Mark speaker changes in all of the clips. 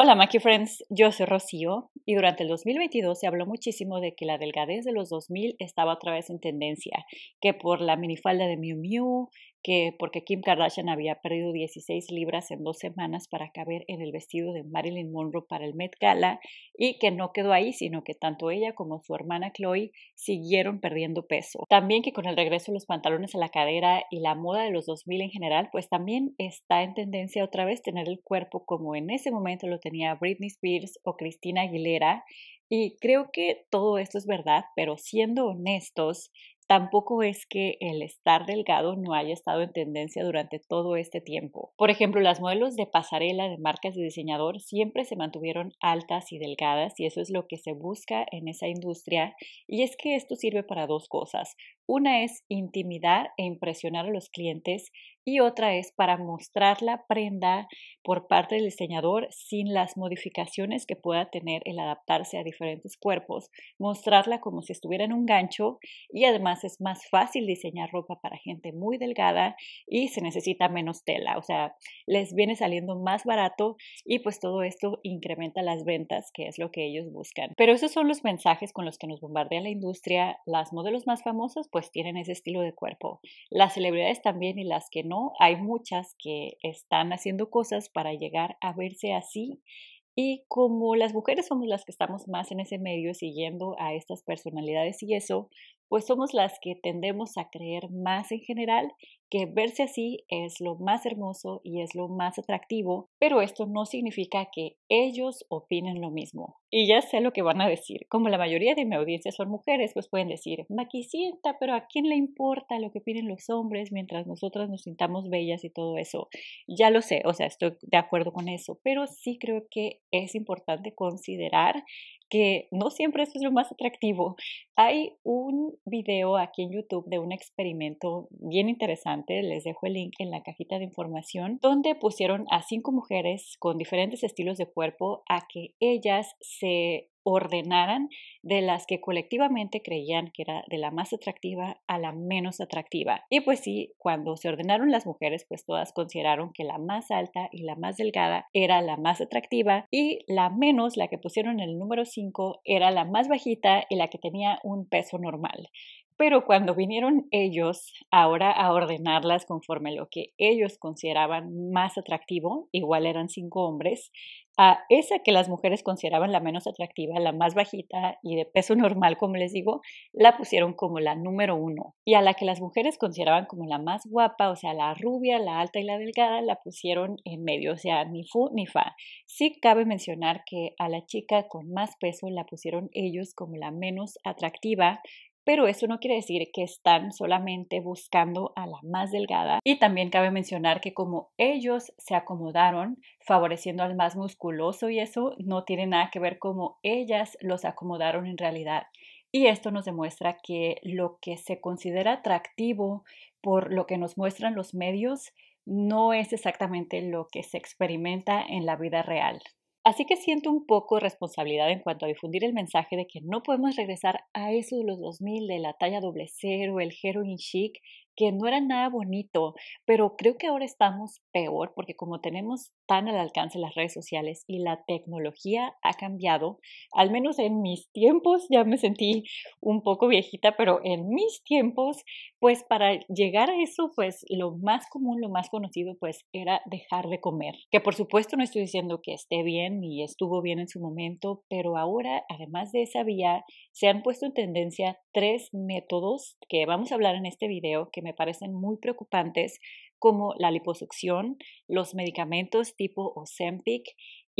Speaker 1: Hola Maki Friends, yo soy Rocío y durante el 2022 se habló muchísimo de que la delgadez de los 2000 estaba otra vez en tendencia, que por la minifalda de Miu Miu, que porque Kim Kardashian había perdido 16 libras en dos semanas para caber en el vestido de Marilyn Monroe para el Met Gala y que no quedó ahí, sino que tanto ella como su hermana Chloe siguieron perdiendo peso. También que con el regreso de los pantalones a la cadera y la moda de los 2000 en general, pues también está en tendencia otra vez tener el cuerpo como en ese momento lo tenía Britney Spears o Christina Aguilera. Y creo que todo esto es verdad, pero siendo honestos, Tampoco es que el estar delgado no haya estado en tendencia durante todo este tiempo. Por ejemplo, las modelos de pasarela de marcas de diseñador siempre se mantuvieron altas y delgadas y eso es lo que se busca en esa industria y es que esto sirve para dos cosas. Una es intimidar e impresionar a los clientes y otra es para mostrar la prenda por parte del diseñador sin las modificaciones que pueda tener el adaptarse a diferentes cuerpos, mostrarla como si estuviera en un gancho y además es más fácil diseñar ropa para gente muy delgada y se necesita menos tela, o sea, les viene saliendo más barato y pues todo esto incrementa las ventas, que es lo que ellos buscan. Pero esos son los mensajes con los que nos bombardea la industria, las modelos más famosas pues tienen ese estilo de cuerpo, las celebridades también y las que no hay muchas que están haciendo cosas para llegar a verse así y como las mujeres somos las que estamos más en ese medio siguiendo a estas personalidades y eso, pues somos las que tendemos a creer más en general que verse así es lo más hermoso y es lo más atractivo, pero esto no significa que ellos opinen lo mismo. Y ya sé lo que van a decir. Como la mayoría de mi audiencia son mujeres, pues pueden decir, maquisienta, pero ¿a quién le importa lo que opinen los hombres mientras nosotras nos sintamos bellas y todo eso? Ya lo sé, o sea, estoy de acuerdo con eso, pero sí creo que es importante considerar que no siempre eso es lo más atractivo. Hay un video aquí en YouTube de un experimento bien interesante les dejo el link en la cajita de información, donde pusieron a cinco mujeres con diferentes estilos de cuerpo a que ellas se ordenaran de las que colectivamente creían que era de la más atractiva a la menos atractiva. Y pues sí, cuando se ordenaron las mujeres, pues todas consideraron que la más alta y la más delgada era la más atractiva y la menos, la que pusieron en el número 5, era la más bajita y la que tenía un peso normal. Pero cuando vinieron ellos ahora a ordenarlas conforme lo que ellos consideraban más atractivo, igual eran cinco hombres, a esa que las mujeres consideraban la menos atractiva, la más bajita y de peso normal, como les digo, la pusieron como la número uno. Y a la que las mujeres consideraban como la más guapa, o sea, la rubia, la alta y la delgada, la pusieron en medio, o sea, ni fu ni fa. Sí cabe mencionar que a la chica con más peso la pusieron ellos como la menos atractiva, pero eso no quiere decir que están solamente buscando a la más delgada. Y también cabe mencionar que como ellos se acomodaron favoreciendo al más musculoso y eso no tiene nada que ver como ellas los acomodaron en realidad. Y esto nos demuestra que lo que se considera atractivo por lo que nos muestran los medios no es exactamente lo que se experimenta en la vida real. Así que siento un poco responsabilidad en cuanto a difundir el mensaje de que no podemos regresar a eso de los 2000 de la talla doble cero, el heroin chic que no era nada bonito, pero creo que ahora estamos peor porque como tenemos tan al alcance las redes sociales y la tecnología ha cambiado, al menos en mis tiempos, ya me sentí un poco viejita, pero en mis tiempos, pues para llegar a eso, pues lo más común, lo más conocido, pues era dejar de comer, que por supuesto no estoy diciendo que esté bien ni estuvo bien en su momento, pero ahora, además de esa vía, se han puesto en tendencia tres métodos que vamos a hablar en este video que me me parecen muy preocupantes como la liposucción, los medicamentos tipo Ozempic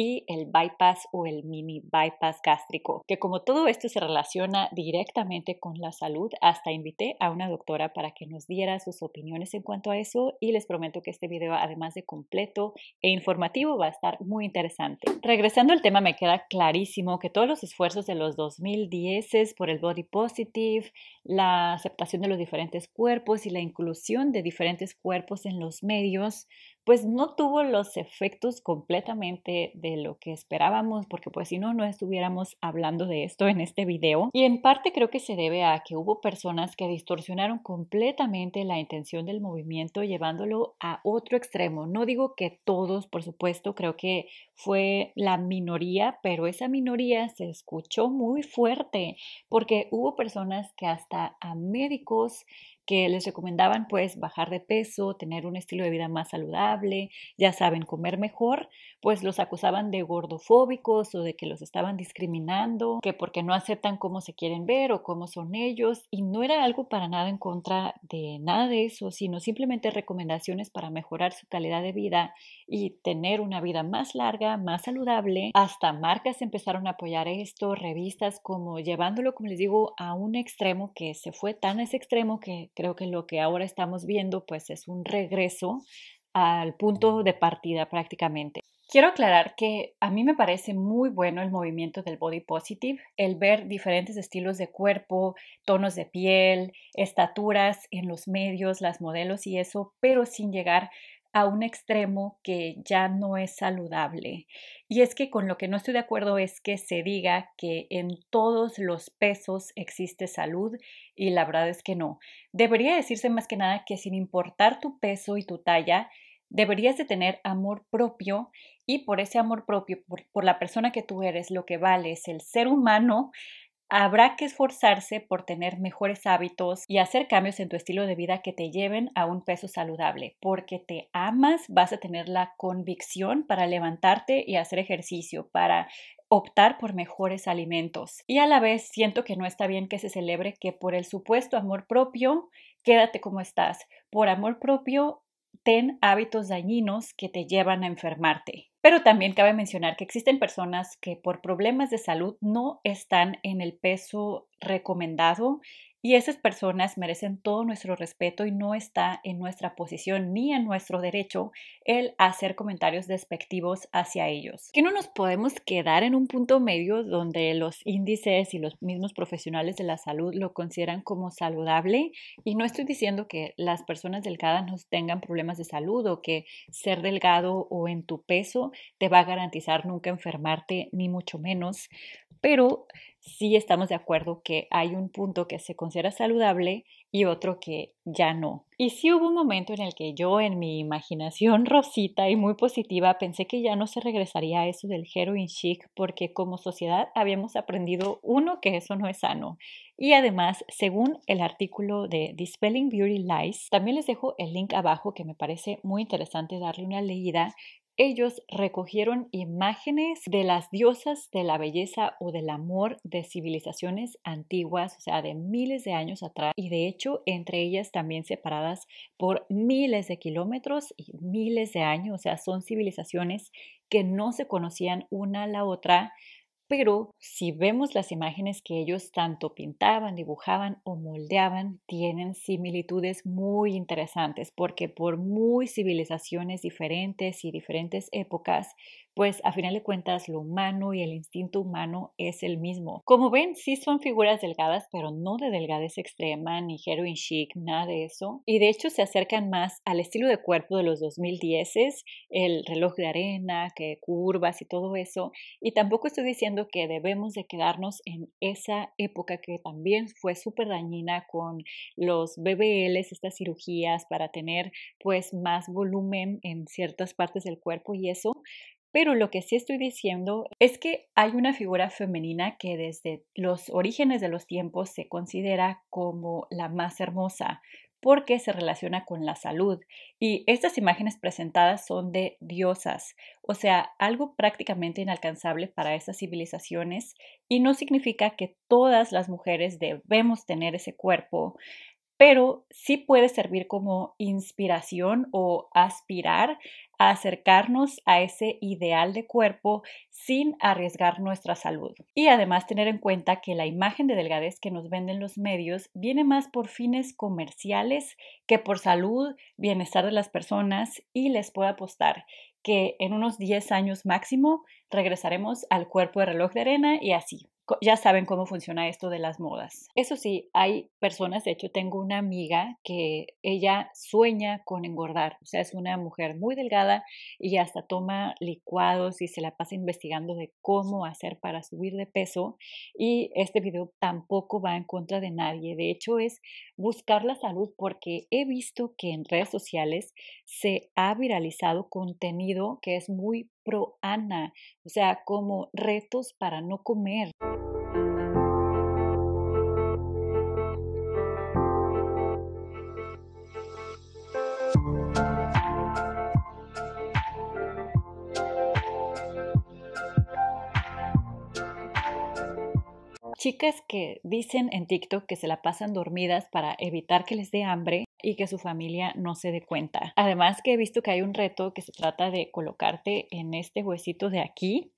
Speaker 1: y el bypass o el mini bypass gástrico, que como todo esto se relaciona directamente con la salud, hasta invité a una doctora para que nos diera sus opiniones en cuanto a eso y les prometo que este video, además de completo e informativo, va a estar muy interesante. Regresando al tema, me queda clarísimo que todos los esfuerzos de los 2010 por el body positive, la aceptación de los diferentes cuerpos y la inclusión de diferentes cuerpos en los medios pues no tuvo los efectos completamente de lo que esperábamos, porque pues si no, no estuviéramos hablando de esto en este video. Y en parte creo que se debe a que hubo personas que distorsionaron completamente la intención del movimiento llevándolo a otro extremo. No digo que todos, por supuesto, creo que fue la minoría, pero esa minoría se escuchó muy fuerte porque hubo personas que hasta a médicos que les recomendaban pues bajar de peso, tener un estilo de vida más saludable, ya saben, comer mejor, pues los acusaban de gordofóbicos o de que los estaban discriminando, que porque no aceptan cómo se quieren ver o cómo son ellos, y no era algo para nada en contra de nada de eso, sino simplemente recomendaciones para mejorar su calidad de vida y tener una vida más larga, más saludable. Hasta marcas empezaron a apoyar esto, revistas como llevándolo, como les digo, a un extremo que se fue tan a ese extremo que Creo que lo que ahora estamos viendo pues es un regreso al punto de partida prácticamente. Quiero aclarar que a mí me parece muy bueno el movimiento del body positive, el ver diferentes estilos de cuerpo, tonos de piel, estaturas en los medios, las modelos y eso, pero sin llegar a un extremo que ya no es saludable. Y es que con lo que no estoy de acuerdo es que se diga que en todos los pesos existe salud y la verdad es que no. Debería decirse más que nada que sin importar tu peso y tu talla, deberías de tener amor propio y por ese amor propio, por, por la persona que tú eres, lo que vales, el ser humano, habrá que esforzarse por tener mejores hábitos y hacer cambios en tu estilo de vida que te lleven a un peso saludable. Porque te amas, vas a tener la convicción para levantarte y hacer ejercicio, para optar por mejores alimentos. Y a la vez siento que no está bien que se celebre que por el supuesto amor propio, quédate como estás. Por amor propio, ten hábitos dañinos que te llevan a enfermarte. Pero también cabe mencionar que existen personas que por problemas de salud no están en el peso recomendado y esas personas merecen todo nuestro respeto y no está en nuestra posición ni en nuestro derecho el hacer comentarios despectivos hacia ellos. Que no nos podemos quedar en un punto medio donde los índices y los mismos profesionales de la salud lo consideran como saludable. Y no estoy diciendo que las personas delgadas nos tengan problemas de salud o que ser delgado o en tu peso te va a garantizar nunca enfermarte, ni mucho menos. Pero sí estamos de acuerdo que hay un punto que se considera saludable y otro que ya no. Y sí hubo un momento en el que yo en mi imaginación rosita y muy positiva pensé que ya no se regresaría a eso del heroin chic porque como sociedad habíamos aprendido uno que eso no es sano y además, según el artículo de Dispelling Beauty Lies, también les dejo el link abajo que me parece muy interesante darle una leída ellos recogieron imágenes de las diosas de la belleza o del amor de civilizaciones antiguas, o sea, de miles de años atrás, y de hecho entre ellas también separadas por miles de kilómetros y miles de años, o sea, son civilizaciones que no se conocían una a la otra, pero si vemos las imágenes que ellos tanto pintaban, dibujaban o moldeaban, tienen similitudes muy interesantes porque por muy civilizaciones diferentes y diferentes épocas, pues a final de cuentas lo humano y el instinto humano es el mismo. Como ven, sí son figuras delgadas, pero no de delgadez extrema ni heroin chic, nada de eso. Y de hecho se acercan más al estilo de cuerpo de los 2010, el reloj de arena, que curvas y todo eso. Y tampoco estoy diciendo que debemos de quedarnos en esa época que también fue súper dañina con los BBLs, estas cirugías para tener pues más volumen en ciertas partes del cuerpo y eso, pero lo que sí estoy diciendo es que hay una figura femenina que desde los orígenes de los tiempos se considera como la más hermosa porque se relaciona con la salud. Y estas imágenes presentadas son de diosas, o sea, algo prácticamente inalcanzable para estas civilizaciones y no significa que todas las mujeres debemos tener ese cuerpo pero sí puede servir como inspiración o aspirar a acercarnos a ese ideal de cuerpo sin arriesgar nuestra salud. Y además tener en cuenta que la imagen de delgadez que nos venden los medios viene más por fines comerciales que por salud, bienestar de las personas y les puedo apostar que en unos 10 años máximo regresaremos al cuerpo de reloj de arena y así ya saben cómo funciona esto de las modas. Eso sí, hay personas, de hecho tengo una amiga que ella sueña con engordar, o sea, es una mujer muy delgada y hasta toma licuados y se la pasa investigando de cómo hacer para subir de peso y este video tampoco va en contra de nadie, de hecho es buscar la salud porque he visto que en redes sociales se ha viralizado contenido que es muy Ana, o sea, como retos para no comer. chicas que dicen en TikTok que se la pasan dormidas para evitar que les dé hambre, y que su familia no se dé cuenta. Además que he visto que hay un reto que se trata de colocarte en este huesito de aquí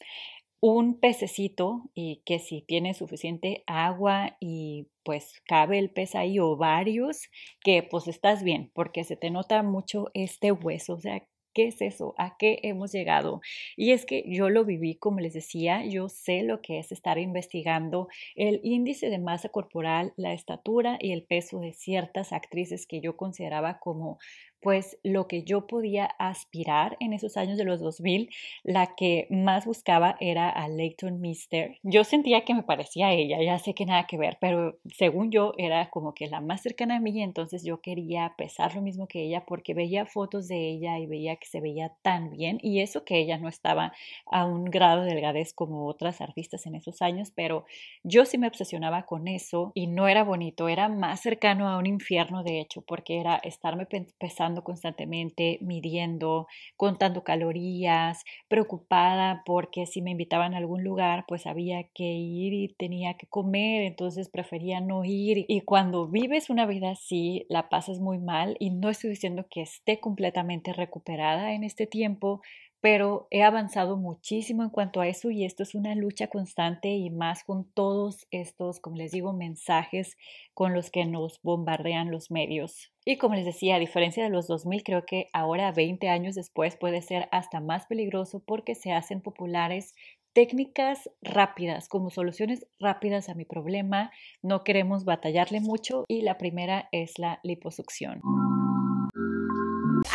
Speaker 1: un pececito y que si tiene suficiente agua y pues cabe el pez ahí o varios, que pues estás bien porque se te nota mucho este hueso, o sea, ¿Qué es eso? ¿A qué hemos llegado? Y es que yo lo viví, como les decía, yo sé lo que es estar investigando el índice de masa corporal, la estatura y el peso de ciertas actrices que yo consideraba como pues lo que yo podía aspirar en esos años de los 2000, la que más buscaba era a Leighton Mister. Yo sentía que me parecía a ella, ya sé que nada que ver, pero según yo era como que la más cercana a mí, entonces yo quería pesar lo mismo que ella porque veía fotos de ella y veía que se veía tan bien y eso que ella no estaba a un grado de delgadez como otras artistas en esos años, pero yo sí me obsesionaba con eso y no era bonito, era más cercano a un infierno de hecho porque era estarme pesando constantemente, midiendo, contando calorías, preocupada porque si me invitaban a algún lugar, pues había que ir y tenía que comer, entonces prefería no ir. Y cuando vives una vida así, la pasas muy mal y no estoy diciendo que esté completamente recuperada en este tiempo, pero he avanzado muchísimo en cuanto a eso y esto es una lucha constante y más con todos estos, como les digo, mensajes con los que nos bombardean los medios. Y como les decía, a diferencia de los 2000, creo que ahora, 20 años después, puede ser hasta más peligroso porque se hacen populares técnicas rápidas, como soluciones rápidas a mi problema. No queremos batallarle mucho y la primera es la liposucción.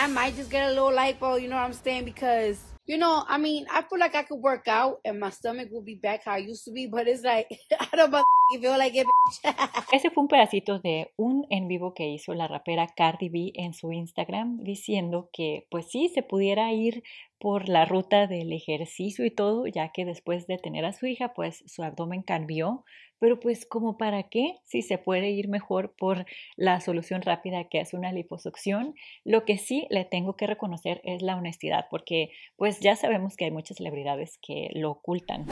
Speaker 2: I might just get a little light you know what I'm saying? Because, you know, I mean, I feel like I could work out and my stomach will be back how I used to be, but it's like, I don't feel like it, Ese fue un
Speaker 1: pedacito de un en vivo que hizo la rapera Cardi B en su Instagram diciendo que, pues sí, se pudiera ir por la ruta del ejercicio y todo, ya que después de tener a su hija, pues su abdomen cambió, pero pues como para qué si se puede ir mejor por la solución rápida que es una liposucción. Lo que sí le tengo que reconocer es la honestidad, porque pues ya sabemos que hay muchas celebridades que lo ocultan.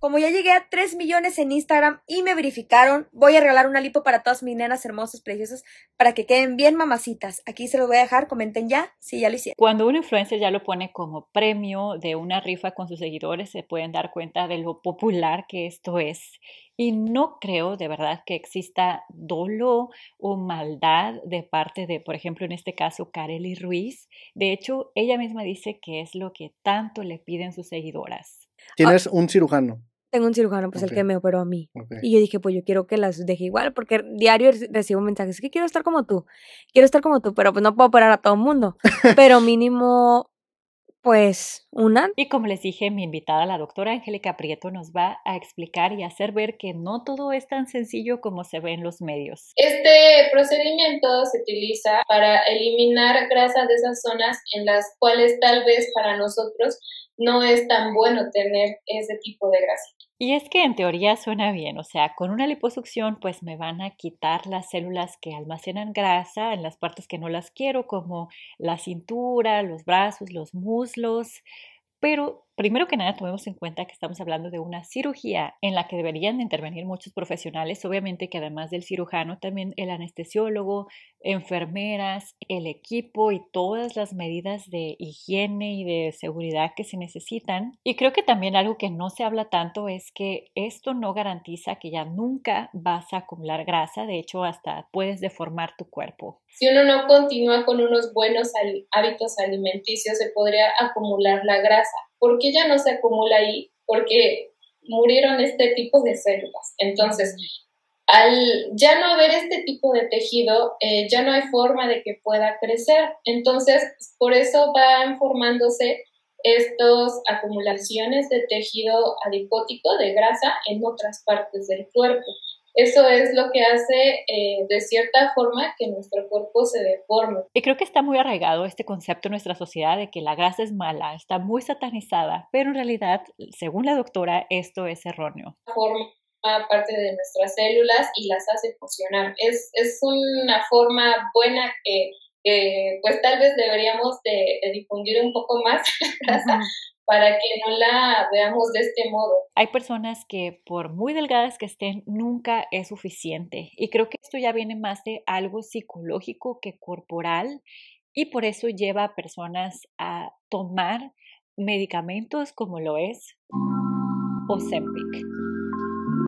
Speaker 2: Como ya llegué a 3 millones en Instagram y me verificaron, voy a regalar una lipo para todas mis nenas hermosas, preciosas, para que queden bien mamacitas. Aquí se los voy a dejar, comenten ya si ya lo hicieron.
Speaker 1: Cuando un influencer ya lo pone como premio de una rifa con sus seguidores, se pueden dar cuenta de lo popular que esto es. Y no creo de verdad que exista dolo o maldad de parte de, por ejemplo, en este caso, Kareli Ruiz. De hecho, ella misma dice que es lo que tanto le piden sus seguidoras.
Speaker 2: Tienes un cirujano?
Speaker 1: Tengo un cirujano, pues el que
Speaker 2: me operó a mí. Y
Speaker 1: yo dije, pues yo quiero que las deje igual, porque diario recibo mensajes que quiero estar como tú, quiero estar como tú, pero pues no puedo operar a todo el mundo. Pero mínimo, pues una. Y como les dije, mi invitada, la doctora Angélica Prieto, nos va a explicar y hacer ver que no todo es tan sencillo como se ve en los medios.
Speaker 2: Este procedimiento se utiliza para eliminar grasa de esas zonas en las cuales tal vez para nosotros no es tan bueno tener ese tipo de grasa.
Speaker 1: Y es que en teoría suena bien, o sea, con una liposucción pues me van a quitar las células que almacenan grasa en las partes que no las quiero, como la cintura, los brazos, los muslos, pero Primero que nada, tomemos en cuenta que estamos hablando de una cirugía en la que deberían intervenir muchos profesionales, obviamente que además del cirujano, también el anestesiólogo, enfermeras, el equipo y todas las medidas de higiene y de seguridad que se necesitan. Y creo que también algo que no se habla tanto es que esto no garantiza que ya nunca vas a acumular grasa, de hecho hasta puedes deformar tu cuerpo.
Speaker 2: Si uno no continúa con unos buenos hábitos alimenticios, se podría acumular la grasa ¿por qué ya no se acumula ahí? Porque murieron este tipo de células. Entonces, al ya no haber este tipo de tejido, eh, ya no hay forma de que pueda crecer. Entonces, por eso van formándose estas acumulaciones de tejido adipótico, de grasa, en otras partes del cuerpo. Eso es lo que hace eh, de cierta forma que nuestro cuerpo se deforme.
Speaker 1: Y creo que está muy arraigado este concepto en nuestra sociedad de que la grasa es mala, está muy satanizada, pero en realidad, según la doctora, esto es erróneo.
Speaker 2: Forma parte de nuestras células y las hace funcionar. Es, una forma buena que, pues tal vez deberíamos de, difundir un poco más la grasa para que no la veamos de este modo.
Speaker 1: Hay personas que por muy delgadas que estén, nunca es suficiente. Y creo que esto ya viene más de algo psicológico que corporal y por eso lleva a personas a tomar medicamentos como lo es Ozempic.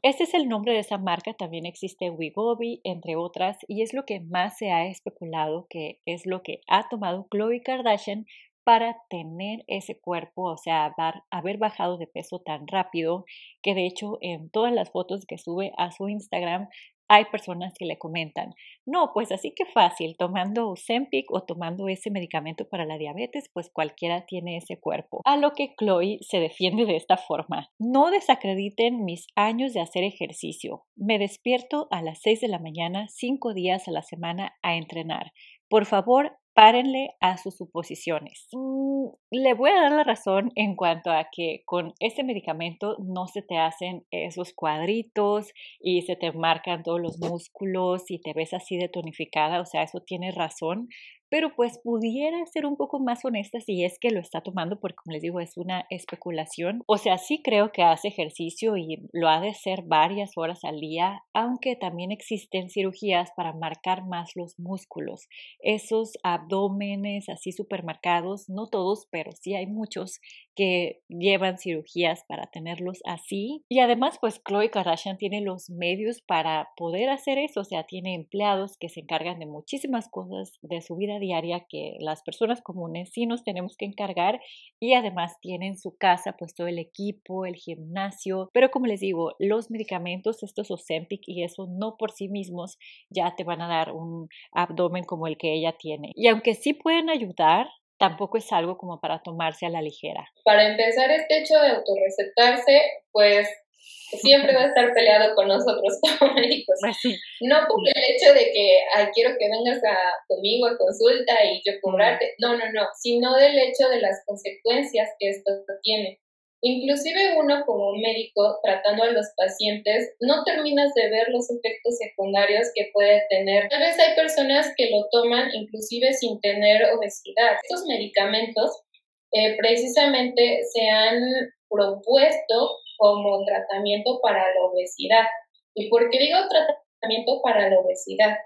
Speaker 1: Este es el nombre de esa marca, también existe Wigobi, entre otras, y es lo que más se ha especulado que es lo que ha tomado Khloe Kardashian para tener ese cuerpo, o sea, haber bajado de peso tan rápido, que de hecho en todas las fotos que sube a su Instagram hay personas que le comentan, no, pues así que fácil, tomando Zempic o tomando ese medicamento para la diabetes, pues cualquiera tiene ese cuerpo. A lo que Chloe se defiende de esta forma, no desacrediten mis años de hacer ejercicio. Me despierto a las 6 de la mañana, 5 días a la semana a entrenar. Por favor, párenle a sus suposiciones. Mm, le voy a dar la razón en cuanto a que con este medicamento no se te hacen esos cuadritos y se te marcan todos los músculos y te ves así de tonificada, o sea, eso tiene razón, pero pues pudiera ser un poco más honesta si es que lo está tomando, porque como les digo, es una especulación. O sea, sí creo que hace ejercicio y lo ha de hacer varias horas al día, aunque también existen cirugías para marcar más los músculos, esos ah, abdómenes así supermercados, no todos, pero sí hay muchos que llevan cirugías para tenerlos así. Y además, pues Chloe Kardashian tiene los medios para poder hacer eso, o sea, tiene empleados que se encargan de muchísimas cosas de su vida diaria que las personas comunes sí nos tenemos que encargar y además tiene en su casa pues todo el equipo, el gimnasio, pero como les digo, los medicamentos, estos Ozempic y eso no por sí mismos ya te van a dar un abdomen como el que ella tiene. Y aunque sí pueden ayudar, tampoco es algo como para tomarse a la ligera.
Speaker 2: Para empezar, este hecho de autorreceptarse, pues siempre va a estar peleado con nosotros como médicos. Pues no por el hecho de que quiero que vengas a, conmigo a consulta y yo cobrarte, no, no, no, sino del hecho de las consecuencias que esto tiene. Inclusive uno como médico tratando a los pacientes no terminas de ver los efectos secundarios que puede tener. Tal vez hay personas que lo toman inclusive sin tener obesidad. Estos medicamentos eh, precisamente se han propuesto como tratamiento para la obesidad. ¿Y por qué digo tratamiento para la obesidad?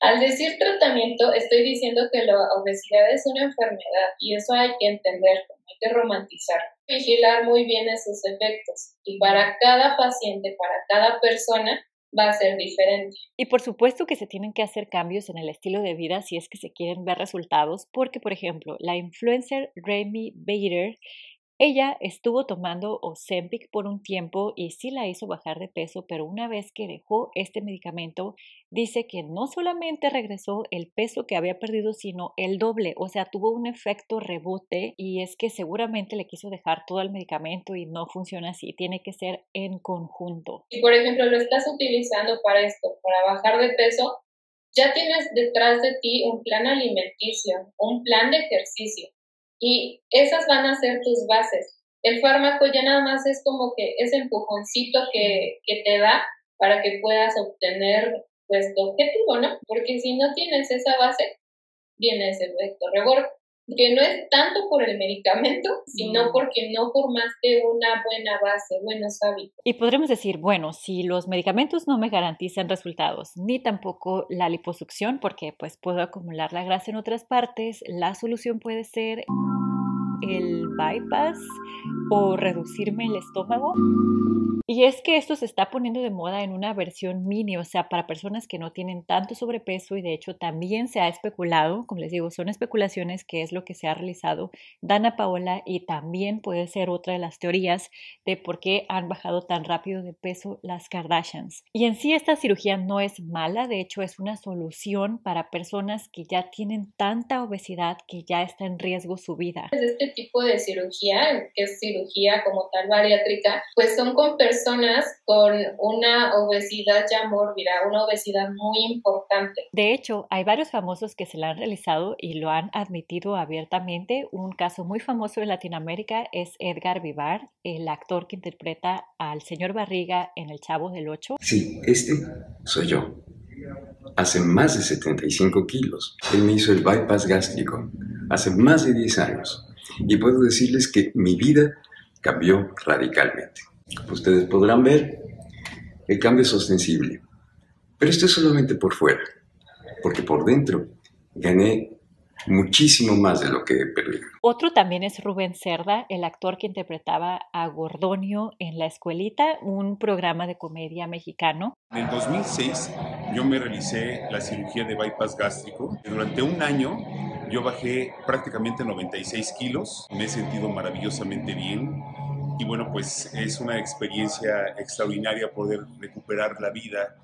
Speaker 2: Al decir tratamiento, estoy diciendo que la obesidad es una enfermedad y eso hay que entenderlo, hay que romantizarlo, vigilar muy bien esos efectos y para cada paciente, para cada persona, va a ser diferente. Y por
Speaker 1: supuesto que se tienen que hacer cambios en el estilo de vida si es que se quieren ver resultados, porque por ejemplo, la influencer Remy Bader ella estuvo tomando Ozempic por un tiempo y sí la hizo bajar de peso, pero una vez que dejó este medicamento, dice que no solamente regresó el peso que había perdido, sino el doble, o sea, tuvo un efecto rebote y es que seguramente le quiso dejar todo el medicamento y no funciona así, tiene que ser en conjunto. Si
Speaker 2: por ejemplo lo estás utilizando para esto, para bajar de peso, ya tienes detrás de ti un plan alimenticio, un plan de ejercicio y esas van a ser tus bases. El fármaco ya nada más es como que ese empujoncito que, que te da para que puedas obtener pues tu objetivo, ¿no? Porque si no tienes esa base, viene ese efecto rebordo que no es tanto por el medicamento, sino porque no formaste una buena base, buenos hábitos.
Speaker 1: Y podremos decir, bueno, si los medicamentos no me garantizan resultados, ni tampoco la liposucción, porque pues puedo acumular la grasa en otras partes, la solución puede ser el bypass o reducirme el estómago. Y es que esto se está poniendo de moda en una versión mini, o sea, para personas que no tienen tanto sobrepeso y de hecho también se ha especulado, como les digo, son especulaciones que es lo que se ha realizado Dana Paola y también puede ser otra de las teorías de por qué han bajado tan rápido de peso las Kardashians. Y en sí esta cirugía no es mala, de hecho es una solución para personas que ya tienen tanta obesidad que ya está en riesgo su vida.
Speaker 2: Pues tipo de cirugía, que es cirugía como tal bariátrica, pues son con personas con una obesidad ya mórbida, una obesidad muy importante.
Speaker 1: De hecho, hay varios famosos que se la han realizado y lo han admitido abiertamente. Un caso muy famoso en Latinoamérica es Edgar Vivar, el actor que interpreta al señor Barriga en El Chavo del Ocho.
Speaker 2: Sí, este soy yo hace más de 75 kilos. Él me hizo el bypass gástrico hace
Speaker 1: más de 10 años y puedo decirles que mi vida cambió radicalmente. Ustedes podrán ver, el cambio es ostensible, pero esto es solamente
Speaker 2: por fuera, porque por dentro gané muchísimo más de lo que
Speaker 1: perdieron. Otro también es Rubén Cerda, el actor que interpretaba a Gordonio en La Escuelita, un programa de comedia mexicano.
Speaker 2: En el 2006 yo me
Speaker 1: realicé la cirugía de bypass gástrico. Durante un año yo bajé prácticamente 96 kilos, me he sentido maravillosamente bien. Y bueno, pues es una
Speaker 2: experiencia extraordinaria poder recuperar la vida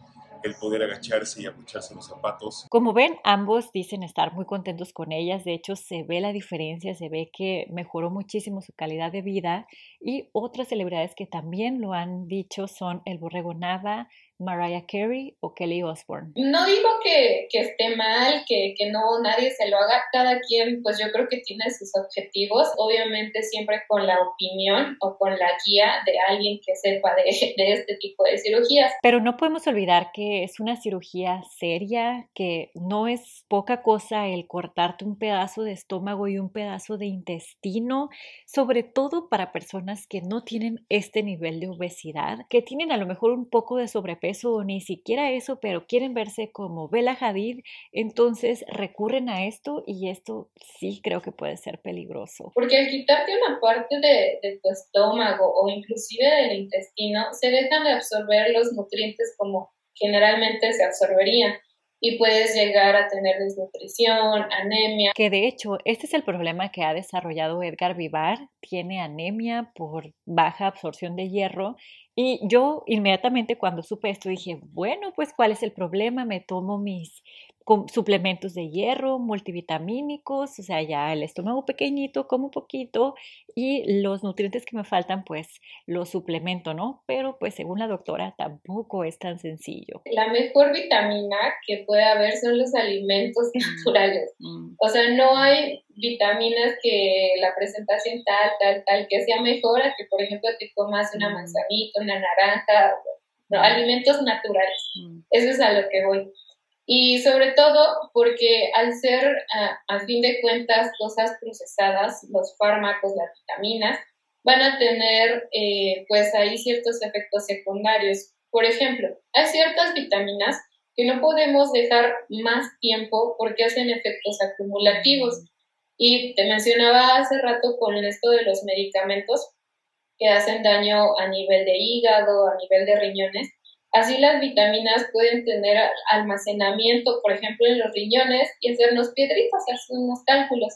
Speaker 2: el poder agacharse y abucharse los zapatos.
Speaker 1: Como ven, ambos dicen estar muy contentos con ellas, de hecho se ve la diferencia, se ve que mejoró muchísimo su calidad de vida y otras celebridades que también lo han dicho son el borrego Nava, Mariah Carey o Kelly Osbourne.
Speaker 2: No digo que, que esté mal, que, que, no nadie se lo haga, cada quien pues yo creo que tiene sus objetivos, obviamente siempre con la opinión o con la guía de alguien que sepa de, de este tipo de cirugías.
Speaker 1: Pero no podemos olvidar que es una cirugía seria, que no es poca cosa el cortarte un pedazo de estómago y un pedazo de intestino, sobre todo para personas que no tienen este nivel de obesidad, que tienen a lo mejor un poco de sobrepeso peso o ni siquiera eso, pero quieren verse como Bella Hadid, entonces recurren a esto y esto sí creo que puede ser peligroso.
Speaker 2: Porque al quitarte una parte de, de tu estómago o inclusive del intestino, se dejan de absorber los nutrientes como generalmente se absorberían y puedes llegar a tener desnutrición, anemia.
Speaker 1: Que de hecho, este es el problema que ha desarrollado Edgar Vivar, tiene anemia por baja absorción de hierro y yo inmediatamente cuando supe esto dije, bueno, pues ¿cuál es el problema? Me tomo mis con suplementos de hierro, multivitamínicos, o sea, ya el estómago pequeñito, como poquito y los nutrientes que me faltan, pues los suplemento, ¿no? Pero pues según la doctora tampoco es tan sencillo.
Speaker 2: La mejor vitamina que puede haber son los alimentos naturales. Mm. O sea, no hay vitaminas que la presentación tal, tal, tal, que sea mejor a que, por ejemplo, te comas una mm. manzanita, una naranja, no, mm. alimentos naturales. Eso es a lo que voy. Y sobre todo porque al ser, a, fin de cuentas, cosas procesadas, los fármacos, las vitaminas, van a tener, eh, pues ahí ciertos efectos secundarios. Por ejemplo, hay ciertas vitaminas que no podemos dejar más tiempo porque hacen efectos acumulativos. Y te mencionaba hace rato con esto de los medicamentos que hacen daño a nivel de hígado, a nivel de riñones. Así las vitaminas pueden tener almacenamiento, por ejemplo, en los riñones y hacernos piedritas, unos cálculos.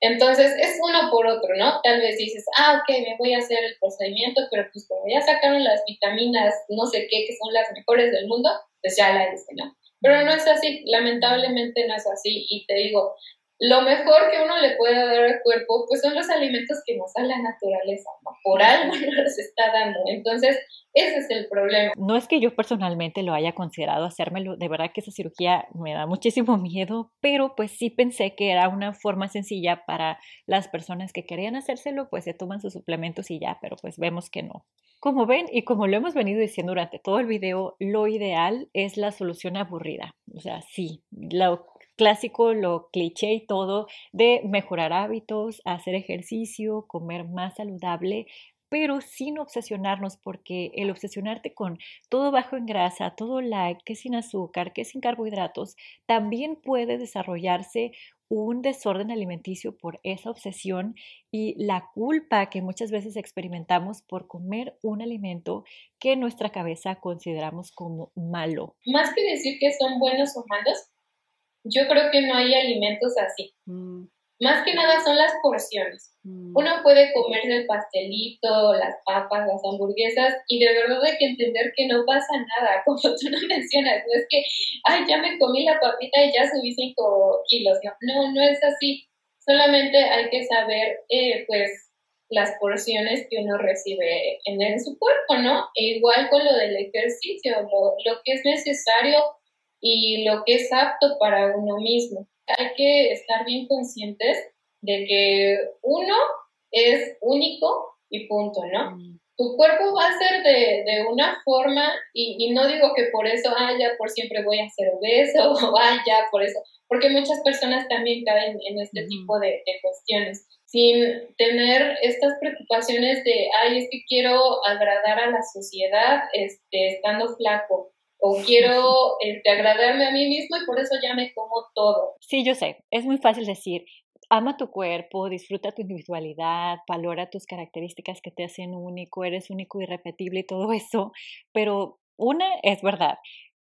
Speaker 2: Entonces, es uno por otro, ¿no? Tal vez dices, ah, ok, me voy a hacer el procedimiento, pero pues como ya sacaron las vitaminas, no sé qué, que son las mejores del mundo, pues ya la dicen, ¿no? Pero no es así, lamentablemente no es así. Y te digo, lo mejor que uno le puede dar al cuerpo, pues son los alimentos que nos da la naturaleza, por algo nos está dando. Entonces, ese es el problema.
Speaker 1: No es que yo personalmente lo haya considerado hacérmelo, de verdad que esa cirugía me da muchísimo miedo, pero pues sí pensé que era una forma sencilla para las personas que querían hacérselo, pues se toman sus suplementos y ya, pero pues vemos que no. Como ven y como lo hemos venido diciendo durante todo el video, lo ideal es la solución aburrida. O sea, sí, lo clásico, lo cliché y todo, de mejorar hábitos, hacer ejercicio, comer más saludable, pero sin obsesionarnos, porque el obsesionarte con todo bajo en grasa, todo light, que sin azúcar, que sin carbohidratos, también puede desarrollarse un desorden alimenticio por esa obsesión y la culpa que muchas veces experimentamos por comer un alimento que en nuestra cabeza consideramos como malo.
Speaker 2: Más que decir que son buenos o malos, yo creo que no hay alimentos así. Mm. Más que nada son las porciones. Mm. Uno puede comer el pastelito, las papas, las hamburguesas y de verdad hay que entender que no pasa nada, como tú no mencionas. No es que, ay, ya me comí la papita y ya subí cinco kilos. No, no es así. Solamente hay que saber, eh, pues, las porciones que uno recibe en, su cuerpo, ¿no? E igual con lo del ejercicio, lo que es necesario y lo que es apto para uno mismo. Hay que estar bien conscientes de que uno es único y punto, ¿no? Tu cuerpo va a ser de, de una forma y, y, no digo que por eso, ah, ya por siempre voy a ser obeso, o ah, ya por eso, porque muchas personas también caen en este tipo de, de cuestiones sin tener estas preocupaciones de, ay, es que quiero agradar a la sociedad este, estando flaco, o quiero este, agradarme a mí mismo y por eso ya me como todo.
Speaker 1: Sí, yo sé, es muy fácil decir, ama tu cuerpo, disfruta tu individualidad, valora tus características que te hacen único, eres único, irrepetible y todo eso, pero una es verdad,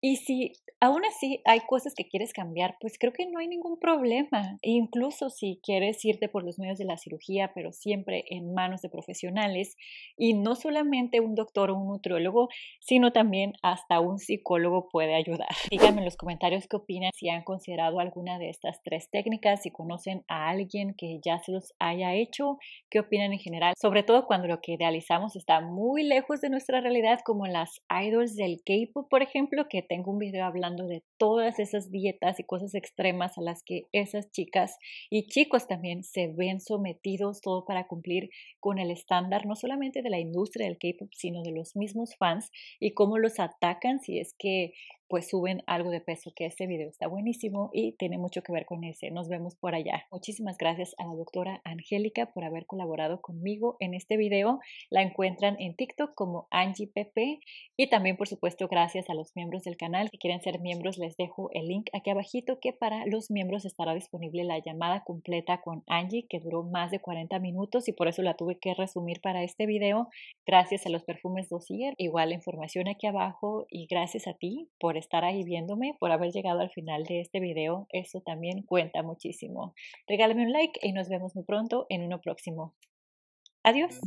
Speaker 1: y si aún así hay cosas que quieres cambiar, pues creo que no hay ningún problema. incluso si quieres irte por los medios de la cirugía, pero siempre en manos de profesionales y no solamente un doctor o un nutriólogo, sino también hasta un psicólogo puede ayudar. Díganme en los comentarios qué opinan, si han considerado alguna de estas tres técnicas, si conocen a alguien que ya se los haya hecho, qué opinan en general, sobre todo cuando lo que idealizamos está muy lejos de nuestra realidad, como las idols del K-pop, por ejemplo, que tengo un video hablando de todas esas dietas y cosas extremas a las que esas chicas y chicos también se ven sometidos, todo para cumplir con el estándar no solamente de la industria del K-Pop, sino de los mismos fans y cómo los atacan si es que pues suben algo de peso, que este video está buenísimo y tiene mucho que ver con ese. Nos vemos por allá. Muchísimas gracias a la doctora Angélica por haber colaborado conmigo en este video. La encuentran en TikTok como Angie Pepe y también, por supuesto, gracias a los miembros del canal que quieren ser miembros. Les dejo el link aquí abajito que para los miembros estará disponible la llamada completa con Angie que duró más de 40 minutos y por eso la tuve que resumir para este video. Gracias a los perfumes dossier, igual la información aquí abajo y gracias a ti por estar ahí viéndome, por haber llegado al final de este video. Eso también cuenta muchísimo. Regálame un like y nos vemos muy pronto en uno próximo.
Speaker 2: Adiós.